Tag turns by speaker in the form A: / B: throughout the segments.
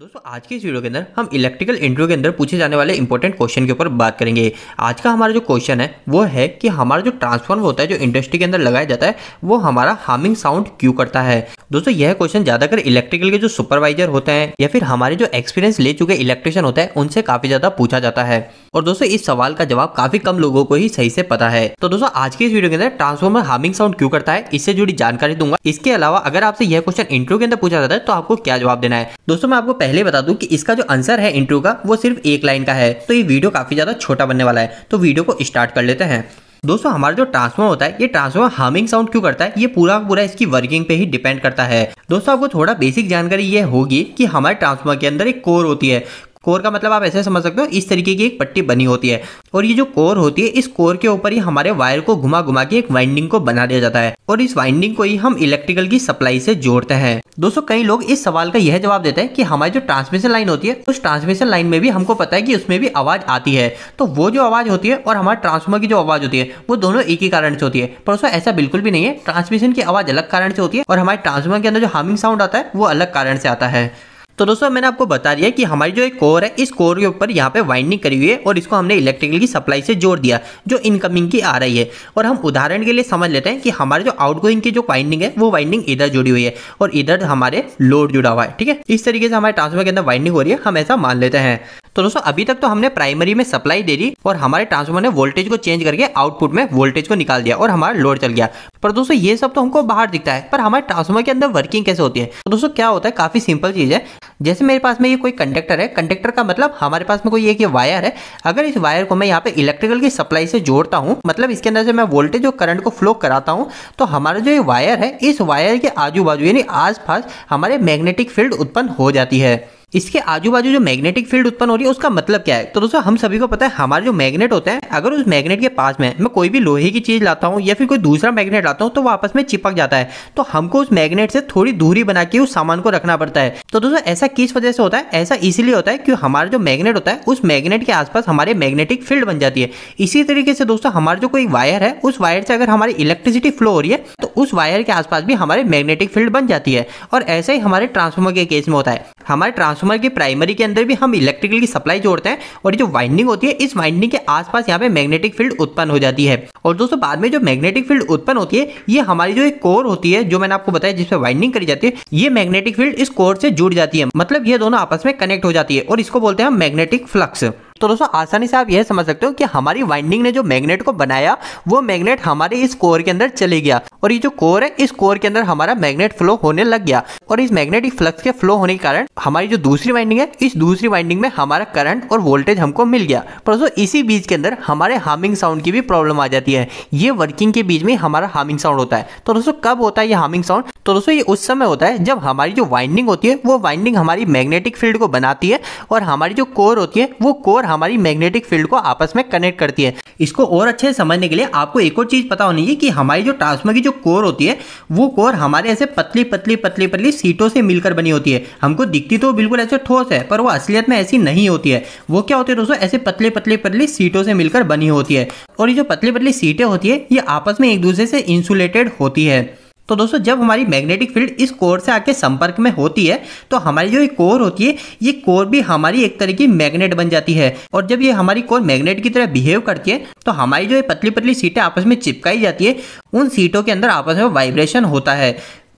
A: दोस्तों आज के इस वीडियो के अंदर हम इलेक्ट्रिकल इंटरव्यू के अंदर पूछे जाने वाले इंपॉर्टेंट क्वेश्चन के ऊपर बात करेंगे आज का हमारा जो क्वेश्चन है वो है कि हमारा जो ट्रांसफॉर्म होता है जो इंडस्ट्री के अंदर लगाया जाता है वो हमारा हार्मिंग साउंड क्यों करता है दोस्तों यह क्वेश्चन ज़्यादातर इलेक्ट्रिकल के जो सुपरवाइजर होते हैं या फिर हमारे जो एक्सपीरियंस ले चुके इलेक्ट्रिशियन होते हैं उनसे काफ़ी ज़्यादा पूछा जाता है और दोस्तों इस सवाल का जवाब काफ़ी कम लोगों को ही सही से पता है तो दोस्तों आज के इस वीडियो के अंदर ट्रांसफॉर्मर हामिंग साउंड क्यों करता है इससे जुड़ी जानकारी दूंगा इसके अलावा अगर आपसे यह क्वेश्चन इंटरव्यू के अंदर पूछा जाता है तो आपको क्या जवाब देना है दोस्तों मैं आपको पहले बता दूं कि इसका जो आंसर है इंट्रो का वो सिर्फ एक लाइन का है तो ये वीडियो काफ़ी ज़्यादा छोटा बनने वाला है तो वीडियो को स्टार्ट कर लेते हैं दोस्तों हमारा जो ट्रांसफॉर्म होता है ये ट्रांसफॉर्म हार्मिंग साउंड क्यों करता है ये पूरा पूरा इसकी वर्किंग पे ही डिपेंड करता है दोस्तों आपको थोड़ा बेसिक जानकारी ये होगी कि हमारे ट्रांसफॉर्मर के अंदर एक कोर होती है कोर का मतलब आप ऐसे समझ सकते हो इस तरीके की एक पट्टी बनी होती है और ये जो कोर होती है इस कोर के ऊपर ही हमारे वायर को घुमा घुमा के एक वाइंडिंग को बना दिया जाता है और इस वाइंडिंग को ही हम इलेक्ट्रिकल की सप्लाई से जोड़ते हैं दोस्तों कई लोग इस सवाल का यह जवाब देते हैं कि हमारी जो ट्रांसमिशन लाइन होती है उस ट्रांसमिशन लाइन में भी हमको पता है कि उसमें भी आवाज आती है तो वो जो आवाज होती है और हमारे ट्रांसफॉर्मर की जो आवाज होती है वो दोनों एक ही कारण से होती है पर दोस्तों ऐसा बिल्कुल भी नहीं है ट्रांसमिशन की आवाज अलग कारण से होती है और हमारे ट्रांसफॉर्मर के अंदर जो हार्मिंग साउंड आता है वो अलग कारण से आता है तो दोस्तों मैंने आपको बता दिया कि हमारी जो एक कोर है इस कोर के ऊपर यहाँ पे वाइंडिंग करी हुई है और इसको हमने इलेक्ट्रिकल की सप्लाई से जोड़ दिया जो इनकमिंग की आ रही है और हम उदाहरण के लिए समझ लेते हैं कि हमारे जो आउटगोइंग की जो वाइंडिंग है वो वाइंडिंग इधर जुड़ी हुई है और इधर हमारे लोड जुड़ा हुआ है ठीक है इस तरीके से हमारे ट्रांसफर के अंदर वाइंडिंग हो रही है हम ऐसा मान लेते हैं तो दोस्तों अभी तक तो हमने प्राइमरी में सप्लाई दे दी और हमारे ट्रांसफॉर्मर ने वोल्टेज को चेंज करके आउटपुट में वोल्टेज को निकाल दिया और हमारा लोड चल गया पर दोस्तों ये सब तो हमको बाहर दिखता है पर हमारे ट्रांसफॉर्मर के अंदर वर्किंग कैसे होती है तो दोस्तों क्या होता है काफी सिंपल चीज है जैसे मेरे पास में ये कोई कंडक्टर है कंडक्टर का मतलब हमारे पास में कोई एक ये वायर है अगर इस वायर को मैं यहाँ पे इलेक्ट्रिकल की सप्लाई से जोड़ता हूँ मतलब इसके अंदर से मैं वोल्टेज और करंट को फ्लो कराता हूँ तो हमारा जो ये वायर है इस वायर के आजू बाजू यानी आस पास हमारे मैग्नेटिक फील्ड उत्पन्न हो जाती है इसके आजू बाजू जो मैग्नेटिक फील्ड उत्पन्न हो रही है उसका मतलब क्या है तो दोस्तों हम सभी को पता है हमारे जो मैग्नेट होते हैं अगर उस मैग्नेट के पास में मैं कोई भी लोहे की चीज़ लाता हूँ या फिर कोई दूसरा मैग्नेट लाता हूँ तो वो आपस में चिपक जाता है तो हमको उस मैग्नेट से थोड़ी दूरी बना के उस सामान को रखना पड़ता है तो दोस्तों ऐसा किस वजह से होता है ऐसा इसीलिए होता है कि हमारा जो मैग्नेट होता है उस मैग्नेट के आसपास हमारे मैग्नेटिक फील्ड बन जाती है इसी तरीके से दोस्तों हमारा जो कोई वायर है उस वायर से अगर हमारी इलेक्ट्रिसिटी फ्लो हो रही है तो उस वायर के आसपास भी हमारे मैग्नेटिक फील्ड बन जाती है और ऐसा ही हमारे ट्रांसफॉर्मर के केस में होता है हमारे ट्रांसफार्मर की प्राइमरी के अंदर भी हम इलेक्ट्रिकल की सप्लाई जोड़ते हैं और ये जो वाइंडिंग होती है इस वाइंडिंग के आसपास यहाँ पे मैग्नेटिक फील्ड उत्पन्न हो जाती है और दोस्तों बाद में जो मैग्नेटिक फील्ड उत्पन्न होती है ये हमारी जो एक कोर होती है जो मैंने आपको बताया जिसमें वाइंडिंग करी जाती है ये मैग्नेटिक फील्ड इस कोर से जुड़ जाती है मतलब ये दोनों आपस में कनेक्ट हो जाती है और इसको बोलते हैं मैग्नेटिक फ्लक्स तो दोस्तों आसानी से आप यह समझ सकते हो कि हमारी वाइंडिंग ने जो मैग्नेट को बनाया वो मैग्नेट हमारे इस कोर के अंदर चले गया और ये जो कोर है इस कोर के अंदर हमारा मैग्नेट फ्लो होने लग गया और इस मैग्नेटिक फ्लक्स के फ्लो होने के कारण हमारी जो दूसरी वाइंडिंग है इस दूसरी वाइंडिंग में हमारा करंट और वोल्टेज हमको मिल गया पर दोस्तों इसी बीच के अंदर हमारे हार्मिंग साउंड की भी प्रॉब्लम आ जाती है ये वर्किंग के बीच में हमारा हार्मिंग साउंड होता है तो दोस्तों कब होता है ये हार्मिंग साउंड तो दोस्तों ये उस समय होता है जब हमारी जो वाइंडिंग होती है वो वाइंडिंग हमारी मैग्नेटिक फील्ड को बनाती है और हमारी जो कोर होती है वो कोर और हमारी मैग्नेटिक फील्ड को आपस में कनेक्ट करती है इसको और अच्छे से समझने के लिए आपको एक और चीज़ पता होनी है कि हमारी जो ट्रांसफॉर्मर की जो कोर होती है वो कोर हमारे ऐसे पतली पतली पतली पतली सीटों से मिलकर बनी होती है हमको दिखती तो बिल्कुल ऐसे ठोस है पर वो असलियत में ऐसी नहीं होती है वो क्या होती है दोस्तों ऐसे पतली पतली पतली सीटों से मिलकर बनी होती है और ये जो पतली पतली सीटें होती है ये आपस में एक दूसरे से इंसुलेटेड होती है तो दोस्तों जब हमारी मैग्नेटिक फील्ड इस कोर से आके संपर्क में होती है तो हमारी जो ये कोर होती है ये कोर भी हमारी एक तरह की मैग्नेट बन जाती है और जब ये हमारी कोर मैग्नेट की तरह बिहेव करती है तो हमारी जो ये पतली पतली सीटें आपस में चिपकाई जाती है उन सीटों के अंदर आपस में वाइब्रेशन होता है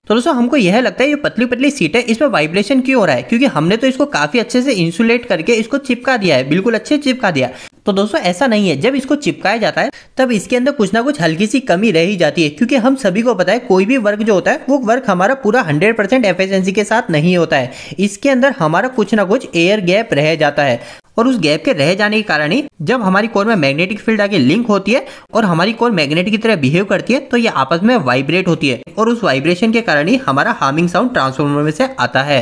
A: तो दोस्तों हमको यह लगता है ये पतली पतली सीट है इसमें वाइब्रेशन क्यों हो रहा है क्योंकि हमने तो इसको काफी अच्छे से इंसुलेट करके इसको चिपका दिया है बिल्कुल अच्छे चिपका दिया तो दोस्तों ऐसा नहीं है जब इसको चिपकाया जाता है तब इसके अंदर कुछ ना कुछ हल्की सी कमी रह ही जाती है क्योंकि हम सभी को पता है कोई भी वर्क जो होता है वो वर्क हमारा पूरा 100 परसेंट एफिशिएंसी के साथ नहीं होता है इसके अंदर हमारा कुछ ना कुछ एयर गैप रह जाता है और उस गैप के रह जाने के कारण ही जब हमारी कोर में मैग्नेटिक फील्ड आगे लिंक होती है और हमारी कोर मैग्नेटिक की तरह बिहेव करती है तो ये आपस में वाइब्रेट होती है और उस वाइब्रेशन के कारण ही हमारा हार्मिंग साउंड ट्रांसफॉर्मर में से आता है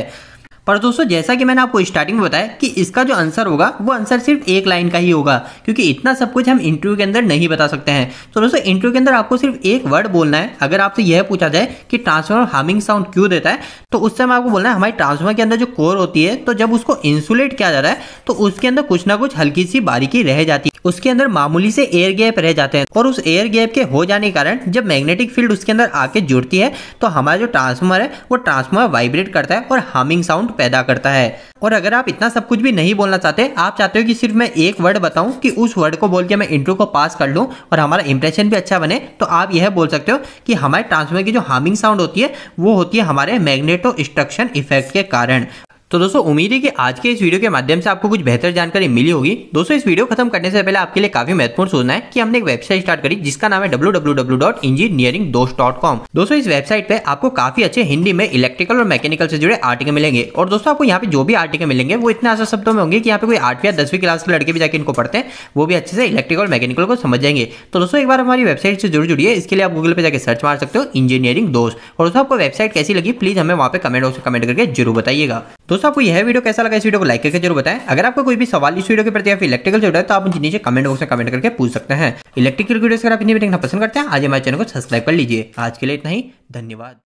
A: पर दोस्तों जैसा कि मैंने आपको स्टार्टिंग में बताया कि इसका जो आंसर होगा वो आंसर सिर्फ एक लाइन का ही होगा क्योंकि इतना सब कुछ हम इंटरव्यू के अंदर नहीं बता सकते हैं तो दोस्तों इंटरव्यू के अंदर आपको सिर्फ एक वर्ड बोलना है अगर आपसे यह पूछा जाए कि ट्रांसफॉर्मर हार्मिंग साउंड क्यों देता है तो उस समय आपको बोलना है हमारे ट्रांसफॉर्मर के अंदर जो कोर होती है तो जब उसको इंसुलेट किया जा रहा है तो उसके अंदर कुछ ना कुछ हल्की सी बारीकी रह जाती है उसके अंदर मामूली से एयर गैप रह जाते हैं और उस एयर गैप के हो जाने के कारण जब मैग्नेटिक फील्ड उसके अंदर आके जुड़ती है तो हमारा जो ट्रांसफॉर्मर है वो ट्रांसफॉर्मर वाइब्रेट करता है और हामिंग साउंड पैदा करता है और अगर आप इतना सब कुछ भी नहीं बोलना चाहते आप चाहते हो कि सिर्फ मैं एक वर्ड बताऊं कि उस वर्ड को बोल के मैं इंट्रो को पास कर लूं और हमारा इंप्रेशन भी अच्छा बने तो आप यह बोल सकते हो कि हमारे ट्रांसफॉर्मर की जो हामिंग साउंड होती है वो होती है हमारे मैग्नेटो इंस्ट्रक्शन इफेक्ट के कारण तो दोस्तों उम्मीद है कि आज के इस वीडियो के माध्यम से आपको कुछ बेहतर जानकारी मिली होगी दोस्तों इस वीडियो खत्म करने से पहले आपके लिए काफी महत्वपूर्ण सोचना है कि हमने एक वेबसाइट स्टार्ट करी जिसका नाम है www.engineeringdost.com दोस्तों इस वेबसाइट पे आपको काफी अच्छे हिंदी में इलेक्ट्रिकल और मैकेनिकल से जुड़े आर्टिकल मिलेंगे और दोस्तों आपको यहाँ पे जो भी आर्टिकल मिलेंगे वो इतना आसान शब्दों में होंगे कि यहाँ पे कोई आठवीं या दसवीं क्लास के लड़के भी जाकर इनको पढ़ते हैं वो भी अच्छे से इलेक्ट्रिकल और मैकेनिकल को समझ जाएंगे तो दोस्तों एक बार हमारी वेबसाइट से जुड़ जुड़िए इसके लिए आप गूगल पर जाकर सर्च मार सकते हो इंजीनियरिंग दोस्त और दोस्तों आपको वेबसाइट कैसी लगी प्लीज हमें वहाँ पे कमेंट बॉक्स में कमेंट करके जरूर बताइएगा दोस्तों आपको यह वीडियो कैसा लगा इस वीडियो को लाइक करके जरूर बताएं अगर आपको कोई भी सवाल इस वीडियो के प्रति या फिर इलेक्ट्रिकल जुड़ा है तो आप मुझे नीचे कमेंट बॉक्स में कमेंट करके पूछ सकते हैं इलेक्ट्रिकल वीडियो अगर आप इन्हें देखना पसंद करते हैं आज हमारे चैनल को सब्सक्राइब कर लीजिए आज के लिए इतना ही धन्यवाद